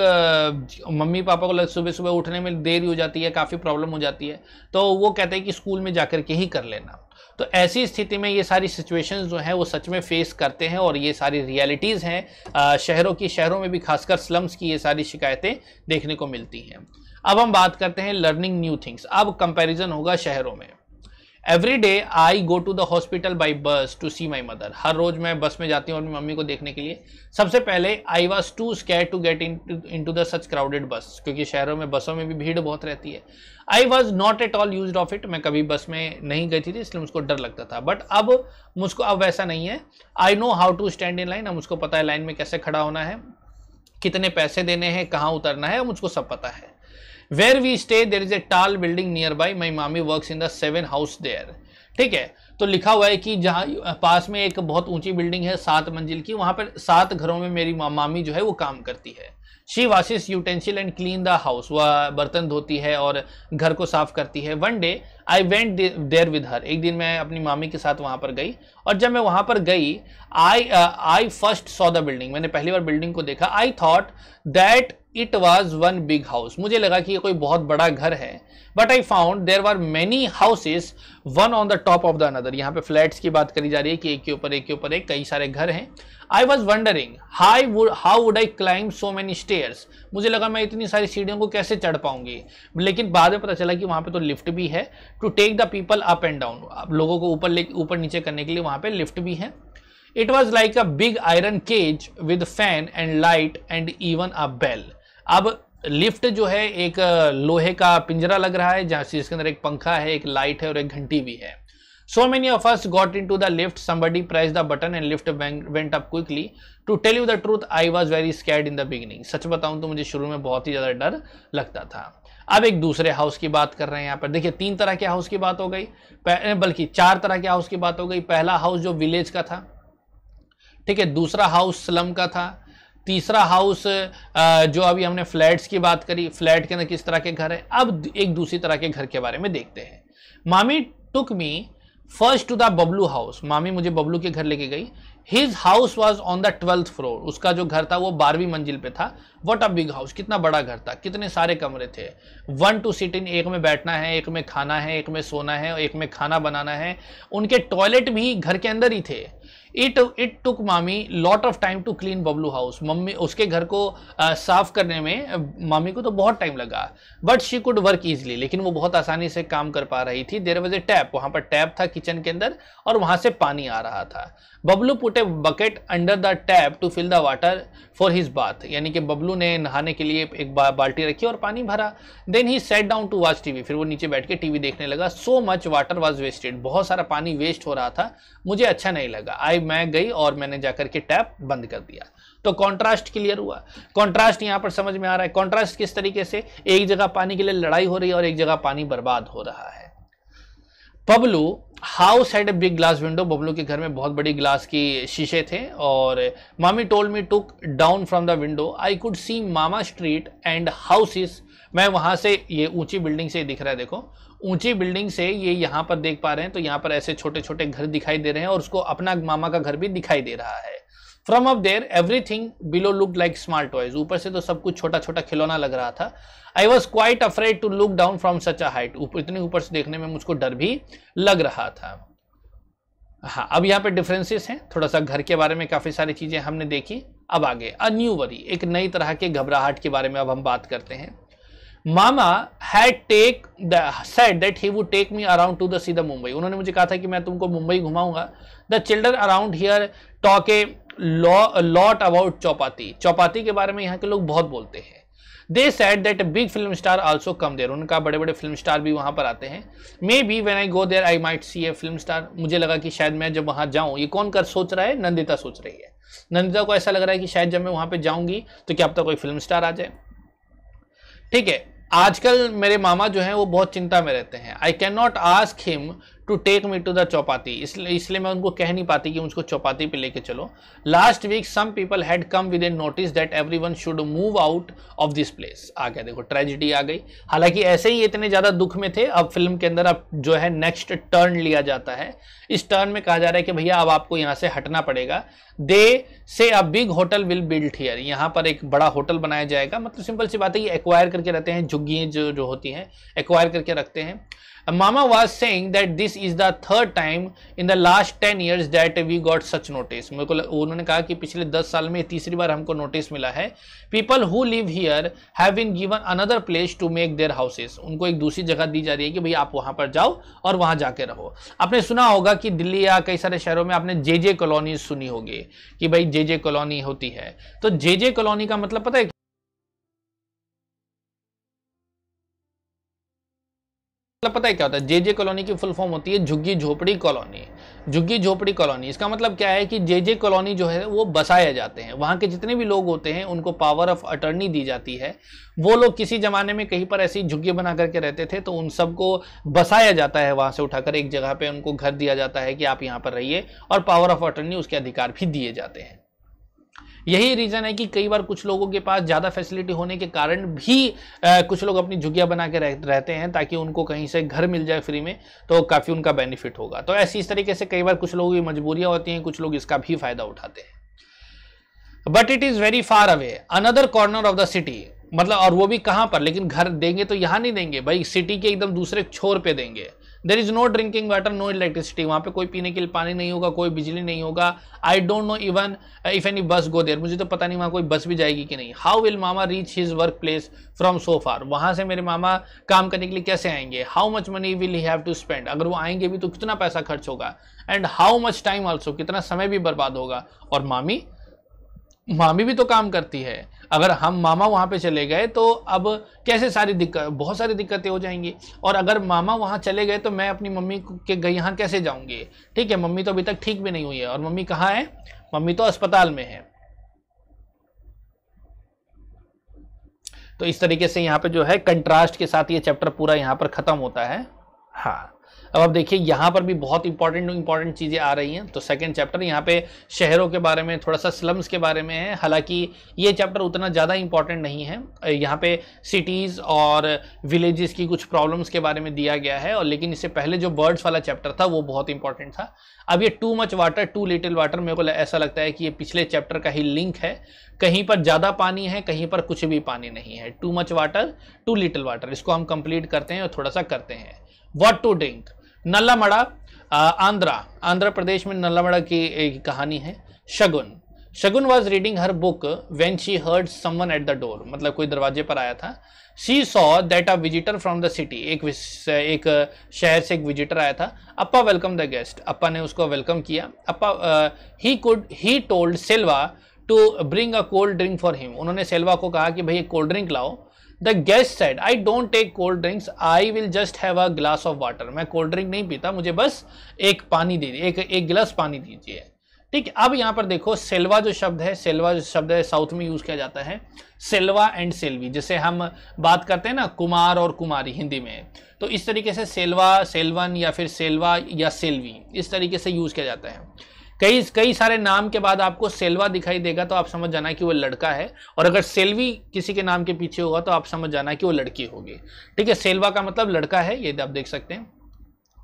मम्मी पापा को लग सुबह सुबह उठने में देरी हो जाती है काफ़ी प्रॉब्लम हो जाती है तो वो कहते हैं कि स्कूल में जाकर के ही कर लेना तो ऐसी स्थिति में ये सारी सिचुएशंस जो हैं वो सच में फेस करते हैं और ये सारी रियलिटीज़ हैं शहरों की शहरों में भी खासकर स्लम्स की ये सारी शिकायतें देखने को मिलती हैं अब हम बात करते हैं लर्निंग न्यू थिंग्स अब कंपैरिजन होगा शहरों में every day I go to the hospital by bus to see my mother हर रोज मैं बस में जाती हूँ अपनी मम्मी को देखने के लिए सबसे पहले I was too scare to get into the such crowded bus क्योंकि शहरों में बसों में भी भीड़ बहुत रहती है I was not at all use of it मैं कभी बस में नहीं गई थी इसलिए मुझको डर लगता था बट अब मुझको अब वैसा नहीं है I know how to stand in line अब मुझको पता है लाइन में कैसे खड़ा होना है कितने पैसे देने हैं कहाँ उतरना है मुझको सब पता है where we stay there is a tall building near by my Mami work in the seven house there ठीक है तो लिखा हुआ है कि जहाँ पास में एक बहुत ऊंची बिल्डिंग है सात मंजिल की वहां पर सात घरों में मेरी मामी जो है वो काम करती है she washes utensil and clean the house वह बर्तन धोती है और घर को साफ करती है one day I went there with her एक दिन मैं अपनी मामी के साथ वहां पर गई और जब मैं वहां पर गई I I first saw the building मैंने पहली बार बिल्डिंग को देखा I thought that it was one big house मुझे लगा कि ये कोई बहुत बड़ा घर है but I found there are many houses one on the top of the another यहाँ पे फ्लैट्स की बात करी जा रही है कि एक के ऊपर एक के ऊपर एक कई सारे घर हैं आई वॉज वंडरिंग हाई वु how would I climb so many stairs मुझे लगा मैं इतनी सारी सीढ़ियों को कैसे चढ़ पाऊंगी लेकिन बाद में पता चला कि वहाँ पर तो लिफ्ट भी है to take the people up and down लोगों को ऊपर ऊपर नीचे करने के लिए वहाँ यहाँ पे लिफ्ट भी है it was like a big iron cage with fan and light and even a bell अब लिफ्ट जो है एक लोहे का पिंजरा लग रहा है जहाँ से इसके अंदर एक पंखा है एक लाइट है और एक घंटी भी है so many of us got into the lift somebody press the button and lift went up quickly to tell you the truth I was very scared in the beginning सच बताऊं तो मुझे शुरू में बहुत ही ज़्यादा डर लगता था अब एक दूसरे हाउस की बात कर रहे हैं यहाँ पर देखिए तीन तरह के हाउस की बात हो गई बल्कि चार तरह के हाउस की बात हो गई पहला हाउस जो विलेज का था ठीक है दूसरा हाउस स्लम का था तीसरा हाउस जो अभी हमने फ्लैट्स की बात करी फ्लैट के अंदर किस तरह के घर है अब एक दूसरी तरह के घर के बारे में देखते हैं Mami took me first to the Bablu house मामी मुझे बबलू के घर लेके गई his house was on the twelfth floor उसका जो घर था वो बारहवीं मंजिल पे था वट अ बिग हाउस कितना बड़ा घर था कितने सारे कमरे थे वन टू सिट इन एक में बैठना है एक में खाना है एक में सोना है एक में खाना बनाना है उनके टॉयलेट भी घर के अंदर ही थे it it took Mami lot of time to clean Bablu house मम्मी उसके घर को साफ करने में मामी को तो बहुत टाइम लगा but she could work easily लेकिन वो बहुत आसानी से काम कर पा रही थी देर वॉज ए टैप वहाँ पर टैप था किचन के अंदर और वहाँ से पानी आ रहा था Bablu put bucket under the tap to fill the water for his bath यानी कि बबलू बबलू ने नहाने के लिए एक बा, बाल्टी रखी और पानी भरा then he sat down to watch TV फिर वो नीचे बैठ के टीवी देखने लगा so much water was wasted बहुत सारा पानी वेस्ट हो रहा था मुझे अच्छा नहीं लगा आई मैं गई और मैंने जाकर के टैप बंद कर दिया तो कॉन्ट्रास्ट क्लियर हुआ कॉन्ट्रास्ट यहाँ पर समझ में आ रहा है कॉन्ट्रास्ट किस तरीके से एक जगह पानी के लिए लड़ाई हो रही है और एक जगह पानी बर्बाद हो रहा है Bablu house had a big glass window Bablu के घर में बहुत बड़ी ग्लास की शीशे थे और Mami told me took down from the window I could see Mama street and houses मैं वहां से ये ऊंची बिल्डिंग से दिख रहा है देखो ऊंची बिल्डिंग से ये यहां पर देख पा रहे हैं तो यहाँ पर ऐसे छोटे छोटे घर दिखाई दे रहे हैं और उसको अपना मामा का घर भी दिखाई दे रहा है from up there everything below look like smart toys ऊपर से तो सब कुछ छोटा छोटा खिलौना लग रहा था I was quite afraid to look down from such a height इतने ऊपर से देखने में मुझको डर भी लग रहा था हाँ अब यहाँ पे डिफरेंसेस हैं थोड़ा सा घर के बारे में काफ़ी सारी चीज़ें हमने देखी अब आगे अ न्यू वरी एक नई तरह के घबराहट के बारे में अब हम बात करते हैं Mama had take the said that he would take me around to the सीधा मुंबई उन्होंने मुझे कहा था कि मैं तुमको मुंबई घुमाऊंगा the children around here talk lot about Chowpatty Chowpatty के बारे में यहाँ के लोग बहुत बोलते हैं they said that big film star also come there उनका बड़े बड़े फिल्म स्टार भी वहाँ पर आते हैं maybe when I go there I might see a film star मुझे लगा कि शायद मैं जब वहाँ जाऊँ ये कौन कर सोच रहा है नंदिता सोच रही है नंदिता को ऐसा लग रहा है कि शायद जब मैं वहाँ पर जाऊँगी तो क्या अब तक कोई फिल्म स्टार आ जाए ठीक है आजकल मेरे मामा जो हैं वो बहुत चिंता में रहते हैं I can not ask him to take me to the Chowpatty इसलिए इसलिए मैं उनको कह नहीं पाती कि मुझको चौपाती पे लेके चलो last week some people had come with in notice that every one should move out of this place आ गया देखो ट्रेजिडी आ गई हालांकि ऐसे ही इतने ज़्यादा दुख में थे अब फिल्म के अंदर अब जो है नेक्स्ट टर्न लिया जाता है इस टर्न में कहा जा रहा है कि भैया अब आपको यहाँ से हटना पड़ेगा they say a big hotel will build here यहाँ पर एक बड़ा होटल बनाया जाएगा मतलब सिंपल सी बात है ये एक्वायर करके रहते हैं झुग्गियाँ जो जो होती हैं एक्वायर करके रखते हैं Mama was saying that this is the third time in the last 10 years that we got such notice. मेरे को उन्होंने कहा कि पिछले 10 साल में तीसरी बार हमको notice मिला है People who live here have been given another place to make their houses. उनको एक दूसरी जगह दी जा रही है कि भाई आप वहाँ पर जाओ और वहाँ जाके रहो आपने सुना होगा कि दिल्ली या कई सारे शहरों में आपने जे जे कॉलोनी सुनी होगी कि भाई जे जे कॉलोनी होती है तो जे जे कॉलोनी का मतलब पता है तो पता है क्या होता है जे जे कॉलोनी की फुल फॉर्म होती है झुग्गी झोपड़ी कॉलोनी झुग्गी झोपड़ी कॉलोनी इसका मतलब क्या है कि जे जे कॉलोनी जो है वो बसाए जाते हैं वहाँ के जितने भी लोग होते हैं उनको पावर ऑफ अटर्नी दी जाती है वो लोग किसी ज़माने में कहीं पर ऐसी झुग्गी बना करके रहते थे तो उन सबको बसाया जाता है वहाँ से उठाकर एक जगह पर उनको घर दिया जाता है कि आप यहाँ पर रहिए और पावर ऑफ अटर्नी उसके अधिकार भी दिए जाते हैं यही रीज़न है कि कई बार कुछ लोगों के पास ज़्यादा फैसिलिटी होने के कारण भी आ, कुछ लोग अपनी झुगिया बना के रह, रहते हैं ताकि उनको कहीं से घर मिल जाए फ्री में तो काफ़ी उनका बेनिफिट होगा तो ऐसी इस तरीके से कई बार कुछ लोगों की मजबूरियां होती हैं कुछ लोग इसका भी फ़ायदा उठाते हैं but it is very far away another corner of the city मतलब और वो भी कहां पर लेकिन घर देंगे तो यहां नहीं देंगे भाई सिटी के एकदम दूसरे छोर पे देंगे there is no drinking water no electricity वहां पे कोई पीने के लिए पानी नहीं होगा कोई बिजली नहीं होगा I don't know even if any bus go देर मुझे तो पता नहीं वहाँ कोई बस भी जाएगी कि नहीं how will Mama reach his work place from so far वहाँ से मेरे मामा काम करने के लिए कैसे आएंगे how much money will he have to spend अगर वो आएंगे भी तो कितना पैसा खर्च होगा and how much time also कितना समय भी बर्बाद होगा और मामी मामी भी तो काम करती है अगर हम मामा वहाँ पे चले गए तो अब कैसे सारी दिक्कत बहुत सारी दिक्कतें हो जाएंगी और अगर मामा वहाँ चले गए तो मैं अपनी मम्मी के गई यहाँ कैसे जाऊँगी ठीक है मम्मी तो अभी तक ठीक भी नहीं हुई है और मम्मी कहाँ है मम्मी तो अस्पताल में है तो इस तरीके से यहाँ पे जो है कंट्रास्ट के साथ ये चैप्टर पूरा यहाँ पर ख़त्म होता है हाँ अब आप देखिए यहाँ पर भी बहुत इंपॉर्टेंट इंपॉर्टेंट चीज़ें आ रही हैं तो सेकंड चैप्टर यहाँ पे शहरों के बारे में थोड़ा सा स्लम्स के बारे में है हालांकि ये चैप्टर उतना ज़्यादा इंपॉर्टेंट नहीं है यहाँ पे सिटीज़ और विलेजेस की कुछ प्रॉब्लम्स के बारे में दिया गया है और लेकिन इससे पहले जो बर्ड्स वाला चैप्टर था वो बहुत इंपॉर्टेंट था अब ये too much water too little water मेरे को ऐसा लगता है कि ये पिछले चैप्टर का ही लिंक है कहीं पर ज़्यादा पानी है कहीं पर कुछ भी पानी नहीं है too much water too little water इसको हम कंप्लीट करते हैं और थोड़ा सा करते हैं what to drink Nallamada Andhra Andhra Pradesh में नल्लामड़ा की एक कहानी है Shagun Shagun was reading her book when she heard someone at the door मतलब कोई दरवाजे पर आया था she saw that a visitor from the city एक एक शहर से एक विजिटर आया था Appa welcome the guest Appa ने उसको वेलकम किया Appa he could he told Selva to bring a cold drink for him उन्होंने सेल्वा को कहा कि भाई एक कोल्ड ड्रिंक लाओ the guest said I don't take cold drinks I will just have a glass of water मैं कोल्ड ड्रिंक नहीं पीता मुझे बस एक पानी दीजिए एक एक गिलास पानी दीजिए ठीक है अब यहाँ पर देखो सेल्वा जो शब्द है सेल्वा जो शब्द है साउथ में यूज़ किया जाता है सेल्वा एंड सेल्वी जैसे हम बात करते हैं ना कुमार और कुमारी हिंदी में तो इस तरीके से सेल्वा सेल्वन या फिर सेल्वा या सेल्वी इस तरीके से यूज़ किया जाता है कई कई सारे नाम के बाद आपको सेल्वा दिखाई देगा तो आप समझ जाना कि वो लड़का है और अगर सेल्वी किसी के नाम के पीछे होगा तो आप समझ जाना कि वो लड़की होगी ठीक है सेल्वा का मतलब लड़का है ये आप देख सकते हैं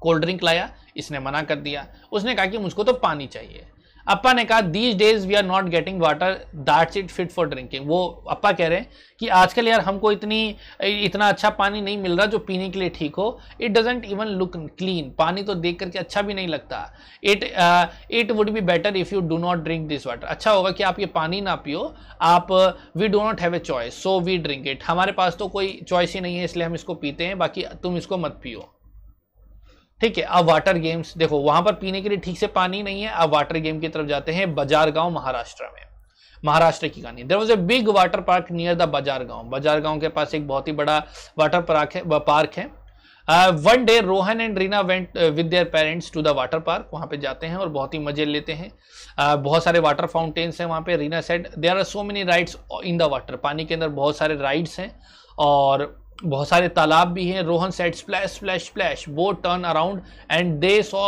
कोल्ड ड्रिंक लाया इसने मना कर दिया उसने कहा कि मुझको तो पानी चाहिए अपा ने कहा these days we are not getting water that's it fit for drinking वो अपा कह रहे हैं कि आजकल यार हमको इतनी इतना अच्छा पानी नहीं मिल रहा जो पीने के लिए ठीक हो it doesn't even look clean पानी तो देख करके अच्छा भी नहीं लगता it it would be better if you do not drink this water अच्छा होगा कि आप ये पानी ना पियो आप we do not have a choice so we drink it हमारे पास तो कोई चॉइस ही नहीं है इसलिए हम इसको पीते हैं बाकी तुम इसको मत पियो ठीक है अब वाटर गेम्स देखो वहां पर पीने के लिए ठीक से पानी नहीं है अब वाटर गेम की तरफ जाते हैं बाजार गांव महाराष्ट्र में महाराष्ट्र की कहानी there was a big water park near the bazaar गांव बाजार गांव के पास एक बहुत ही बड़ा वाटर पार्क है पार्क है one day Rohan and Reena went with their parents to the water park वहाँ पे जाते हैं और बहुत ही मजे लेते हैं uh, बहुत सारे वाटर फाउंटेन्स हैं वहाँ पे Reena said there are so many rides in the water पानी के अंदर बहुत सारे राइड्स हैं और बहुत सारे तालाब भी हैं Rohan said splash splash splash वो turn around and they saw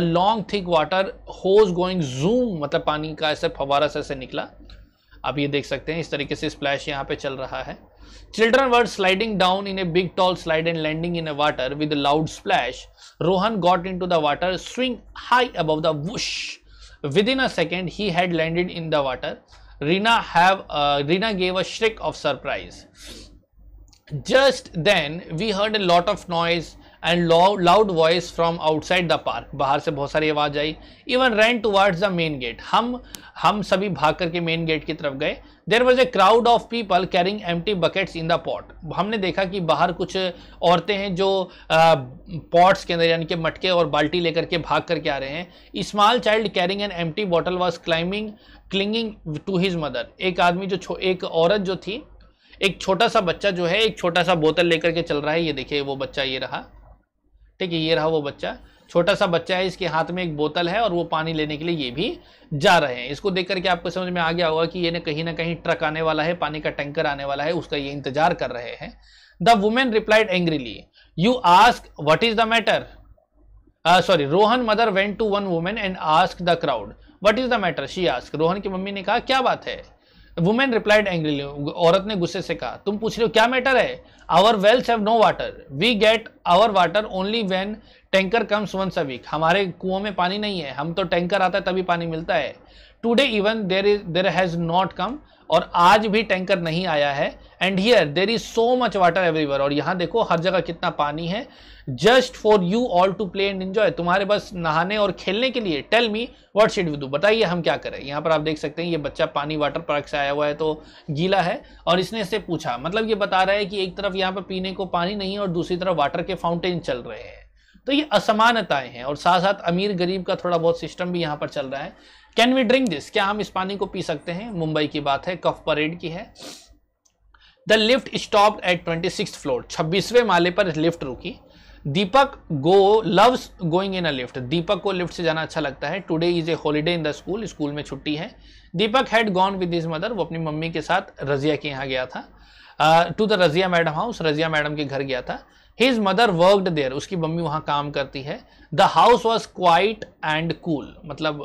long thick water hose going zoom मतलब पानी का ऐसे फवारा से ऐसे निकला आप ये देख सकते हैं इस तरीके से स्प्लैश यहाँ पे चल रहा है children were sliding down in a big tall slide and landing in a water with loud splash Rohan got into the water swing high above the whoosh within a second he had landed in the water Reena have Reena gave a shriek of surprise just then we heard a lot of noise and loud voice from outside the park बाहर से बहुत सारी आवाज़ आई even ran towards the main gate हम हम सभी भाग करके मेन गेट की तरफ गए there was a crowd of people carrying empty buckets in the pot हमने देखा कि बाहर कुछ औरतें हैं जो पॉट्स के अंदर यानी कि मटके और बाल्टी लेकर के भाग करके आ रहे हैं small child carrying empty bottle was climbing clinging to his mother एक आदमी जो एक औरत जो थी एक छोटा सा बच्चा जो है एक छोटा सा बोतल लेकर के चल रहा है ये देखिए वो बच्चा ये रहा ठीक है ये रहा वो बच्चा छोटा सा बच्चा है इसके हाथ में एक बोतल है और वो पानी लेने के लिए ये भी जा रहे हैं इसको देख करके आपको समझ में आ गया होगा कि ये कहीं ना कहीं ट्रक आने वाला है पानी का टैंकर आने वाला है उसका ये इंतजार कर रहे हैं the women replied angrily you ask what is the matter sorry Rohan mother went to one women and ask the crowd what is the matter she ask Rohan की मम्मी ने कहा क्या बात है वुमेन रिप्लाइड एंग्री औरत ने गुस्से से कहा तुम पूछ रहे हो क्या मैटर है our wells have no water we get our water only when tanker comes once a week हमारे कुओं में पानी नहीं है हम तो टैंकर आता है तभी पानी मिलता है today even there is there has not come और आज भी टैंकर नहीं आया है and here there is so much water everywhere और यहाँ देखो हर जगह कितना पानी है just for you all to play and enjoy तुम्हारे बस नहाने और खेलने के लिए tell me what should we do बताइए हम क्या करें यहाँ पर आप देख सकते हैं ये बच्चा पानी वाटर पार्क से आया हुआ है तो गीला है और इसने इससे पूछा मतलब ये बता रहा है कि एक तरफ यहाँ पर पीने को पानी नहीं और दूसरी तरफ वाटर के फाउंटेन चल रहे हैं तो ये असमानताएं हैं और साथ साथ अमीर गरीब का थोड़ा बहुत सिस्टम भी यहाँ पर चल रहा है कैन वी ड्रिंक दिस क्या हम इस पानी को पी सकते हैं मुंबई की बात है कफ परेड की है the lift stop at twenty six floor छब्बीसवें माले पर लिफ्ट रुकी Deepak go loves going in a lift Deepak को लिफ्ट से जाना अच्छा लगता है today is a holiday in the school school में छुट्टी है Deepak had gone with his mother वो अपनी मम्मी के साथ रजिया के यहाँ गया था to the Razia madam house Razia madam के घर गया था हिज मदर वर्कड देयर उसकी मम्मी वहां काम करती है the house was quiet and cool मतलब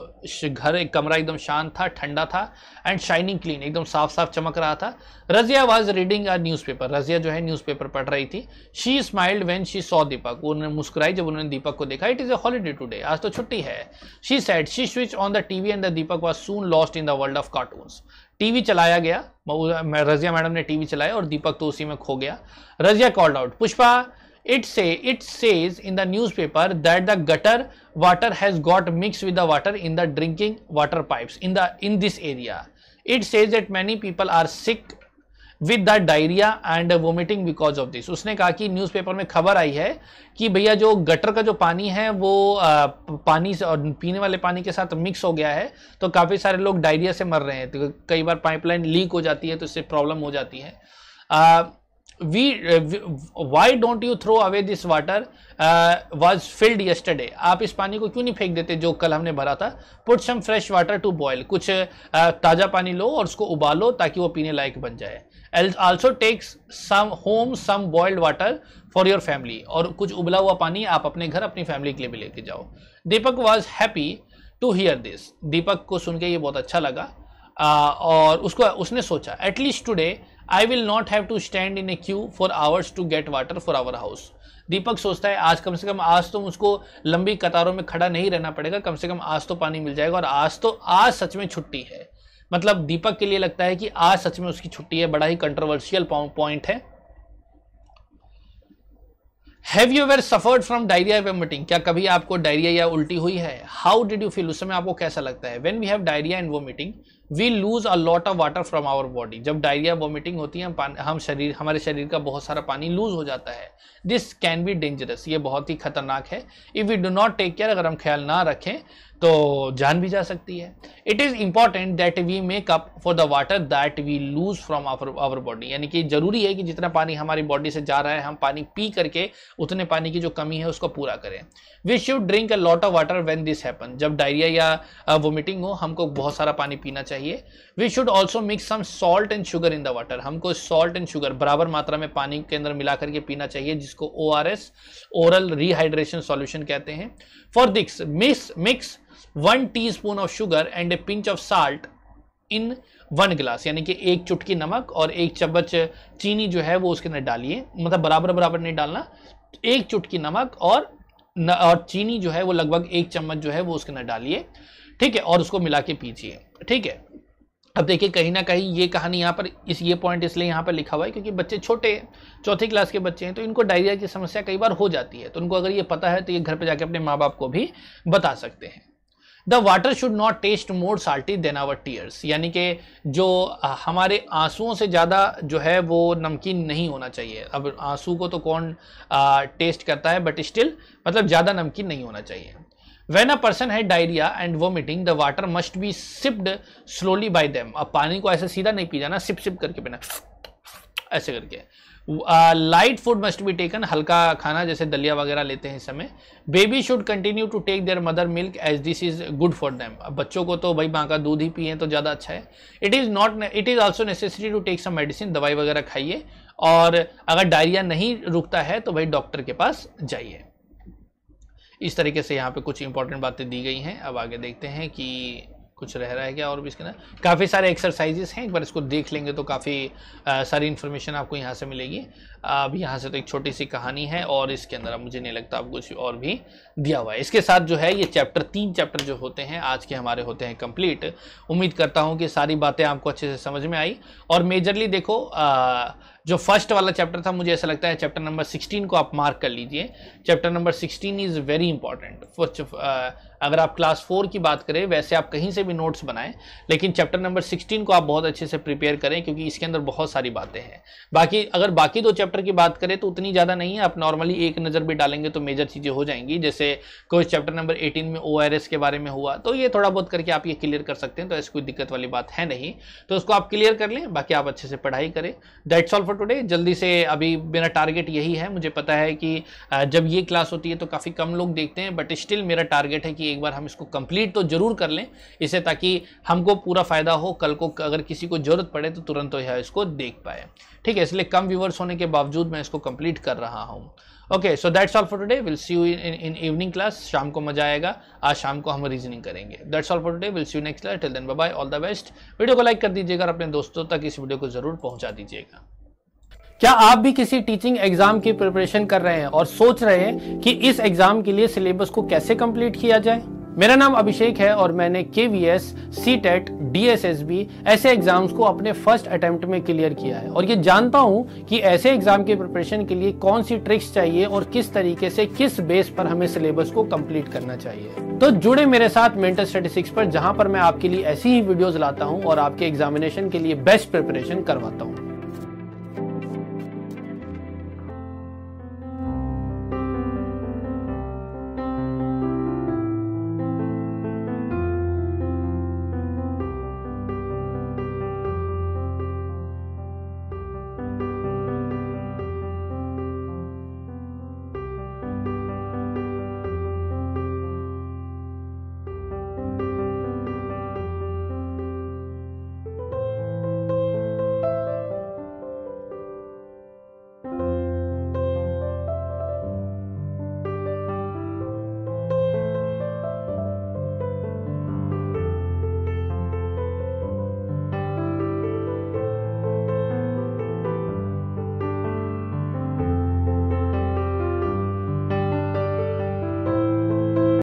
घर एक कमरा एकदम शांत था ठंडा था एंड शाइनिंग क्लीन एकदम साफ साफ चमक रहा था Razia was reading a newspaper Razia जो है न्यूज़ पेपर पढ़ रही थी she smiled when she saw Deepak उन्होंने मुस्कुराई जब उन्होंने दीपक को देखा it is a holiday today आज तो छुट्टी है she said she switch on the TV and the Deepak was soon lost in the world of cartoon TV चलाया गया रजिया मैडम ने टीवी चलाया और दीपक तो उसी में खो गया Razia called out Pushpa it say it says in the newspaper that the gutter water has got mixed with the water in the drinking water pipes in the in this area it says that many people are sick with the diarrhoea and vomiting because of this उसने कहा कि newspaper में खबर आई है कि भैया जो gutter का जो पानी है वो आ, पानी से और पीने वाले पानी के साथ मिक्स हो गया है तो काफ़ी सारे लोग डायरिया से मर रहे हैं तो कई बार पाइपलाइन लीक हो जाती है तो इससे प्रॉब्लम हो जाती है आ, we, uh, why don't you throw away this water uh, was filled yesterday aap is pani ko kyun nahi fek dete jo kal humne bhara tha put some fresh water to boil kuch uh, ताज़ा पानी लो और उसको उबालो ताकि वो पीने लायक बन जाए also takes some home some boiled water for your family aur kuch ubla hua pani aap apne ghar apni family ke liye bhi leke jao deepak was happy to hear this deepak ko sunke ye bahut acha laga uh, aur usko usne socha at least today I will not have to stand in a queue for hours to get water for our house Deepak सोचता है आज कम से कम आज तो मुझको लंबी कतारों में खड़ा नहीं रहना पड़ेगा कम से कम आज तो पानी मिल जाएगा और आज तो आज सच में छुट्टी है मतलब दीपक के लिए लगता है कि आज सच में उसकी छुट्टी है बड़ा ही कंट्रोवर्शियल पॉइंट है have you were suffered from diarrhoea vomiting क्या कभी आपको डायरिया या उल्टी हुई है हाउ डिड यू फील उस समय आपको कैसा लगता है when we have diarrhoea and vomiting we lose a lot of water from our body जब डायरिया वॉमिटिंग होती है हम शरीर हमारे शरीर का बहुत सारा पानी लूज हो जाता है दिस कैन बी डेंजरस ये बहुत ही खतरनाक है if we do not take care अगर हम ख्याल ना रखें तो जान भी जा सकती है it is important that we make up for the water that we lose from our our body यानी कि जरूरी है कि जितना पानी हमारी बॉडी से जा रहा है हम पानी पी करके उतने पानी की जो कमी है उसको पूरा करें we should drink a lot of water when this happen जब डायरिया या वोमिटिंग हो हमको बहुत सारा पानी पीना चाहिए we should also mix some salt and sugar in the water हमको सॉल्ट एंड शुगर बराबर मात्रा में पानी के अंदर मिला करके पीना चाहिए जिसको ओ ओरल रिहाइड्रेशन सॉल्यूशन कहते हैं for this mix mix one teaspoon of sugar and a pinch of salt in one glass यानी कि एक चुटकी नमक और एक चम्मच चीनी जो है वो उसके अंदर डालिए मतलब बराबर बराबर नहीं डालना एक चुटकी नमक और न, और चीनी जो है वो लगभग एक चम्मच जो है वो उसके अंदर डालिए ठीक है और उसको मिला के पीजिए ठीक है अब देखिए कहीं ना कहीं ये कहानी यहाँ पर इस ये पॉइंट इसलिए यहाँ पर लिखा हुआ है क्योंकि बच्चे छोटे हैं चौथी क्लास के बच्चे हैं तो इनको डायरिया की समस्या कई बार हो जाती है तो उनको अगर ये पता है तो ये घर पर जाके अपने माँ बाप को भी बता सकते हैं the water should not taste more salty than our tears यानी कि जो हमारे आंसुओं से ज़्यादा जो है वो नमकीन नहीं होना चाहिए अब आंसू को तो कौन आ, टेस्ट करता है बट स्टिल मतलब ज़्यादा नमकीन नहीं होना चाहिए वेन अ पर्सन है diarrhoea and vomiting the water must be sipped slowly by them अब पानी को ऐसे सीधा नहीं पी जाना सिप सिप करके पीना ऐसे करके light food must be taken हल्का खाना जैसे दलिया वगैरह लेते हैं इस समय baby should continue to take their mother milk as this is good for them अब बच्चों को तो भाई माँ का दूध ही पिए तो ज़्यादा अच्छा है it is not it is also necessary to take some medicine दवाई वगैरह खाइए और अगर डायरिया नहीं रुकता है तो भाई डॉक्टर के पास जाइए इस तरीके से यहाँ पे कुछ इंपॉर्टेंट बातें दी गई हैं अब आगे देखते हैं कि कुछ रह रहा है क्या और भी इसके ना काफ़ी सारे एक्सरसाइजेस हैं एक बार इसको देख लेंगे तो काफ़ी सारी इन्फॉर्मेशन आपको यहाँ से मिलेगी अब यहाँ से तो एक छोटी सी कहानी है और इसके अंदर अब मुझे नहीं लगता आप कुछ और भी दिया हुआ है इसके साथ जो है ये चैप्टर तीन चैप्टर जो होते हैं आज के हमारे होते हैं कंप्लीट उम्मीद करता हूँ कि सारी बातें आपको अच्छे से समझ में आई और मेजरली देखो आ, जो फर्स्ट वाला चैप्टर था मुझे ऐसा लगता है चैप्टर नंबर सिक्सटीन को आप मार्क कर लीजिए chapter number sixteen is very important अगर आप क्लास फोर की बात करें वैसे आप कहीं से भी नोट्स बनाएं लेकिन चैप्टर नंबर सिक्सटीन को आप बहुत अच्छे से प्रिपेयर करें क्योंकि इसके अंदर बहुत सारी बातें हैं बाकी अगर बाकी दो चैप्टर की बात करें तो उतनी ज़्यादा नहीं है आप नॉर्मली एक नज़र भी डालेंगे तो मेजर चीज़ें हो जाएंगी जैसे कोई चैप्टर नंबर एटीन में ओ के बारे में हुआ तो ये थोड़ा बहुत करके आप ये क्लियर कर सकते हैं तो ऐसी कोई दिक्कत वाली बात है नहीं तो उसको आप क्लियर कर लें बाकी आप अच्छे से पढ़ाई करें दैट्स ऑल फॉर टुडे जल्दी से अभी मेरा टारगेट यही है मुझे पता है कि जब ये क्लास होती है तो काफ़ी कम लोग देखते हैं बट स्टिल मेरा टारगेट है कि एक बार हम इसको कंप्लीट तो ज़रूर कर लें इसे ताकि हमको पूरा फ़ायदा हो कल को अगर किसी को ज़रूरत पड़े तो तुरंत यह इसको देख पाए ठीक है इसलिए कम व्यूवर्स होने के बावजूद मैं इसको कंप्लीट कर रहा हूँ okay so that's all for today will see you in in evening class शाम को मजा आएगा आज शाम को हम रीजनिंग करेंगे that's all for today will see you next class till then bye all the best video को लाइक कर दीजिएगा और अपने दोस्तों तक इस वीडियो को ज़रूर पहुंचा दीजिएगा क्या आप भी किसी टीचिंग एग्जाम की प्रिपरेशन कर रहे हैं और सोच रहे हैं कि इस एग्जाम के लिए सिलेबस को कैसे कंप्लीट किया जाए मेरा नाम अभिषेक है और मैंने K V S C TET D S S B ऐसे एग्जाम्स को अपने फर्स्ट अटेम्प्ट में क्लियर किया है और ये जानता हूँ कि ऐसे एग्जाम के प्रिपरेशन के लिए कौन सी ट्रिक्स चाहिए और किस तरीके से किस बेस पर हमें सिलेबस को कंप्लीट करना चाहिए तो जुड़े मेरे साथ मेंटल स्टेटिस्टिक्स पर जहाँ पर मैं आपके लिए ऐसी ही वीडियोज लाता हूँ और आपके एग्जामिनेशन के लिए बेस्ट प्रिपरेशन करवाता हूँ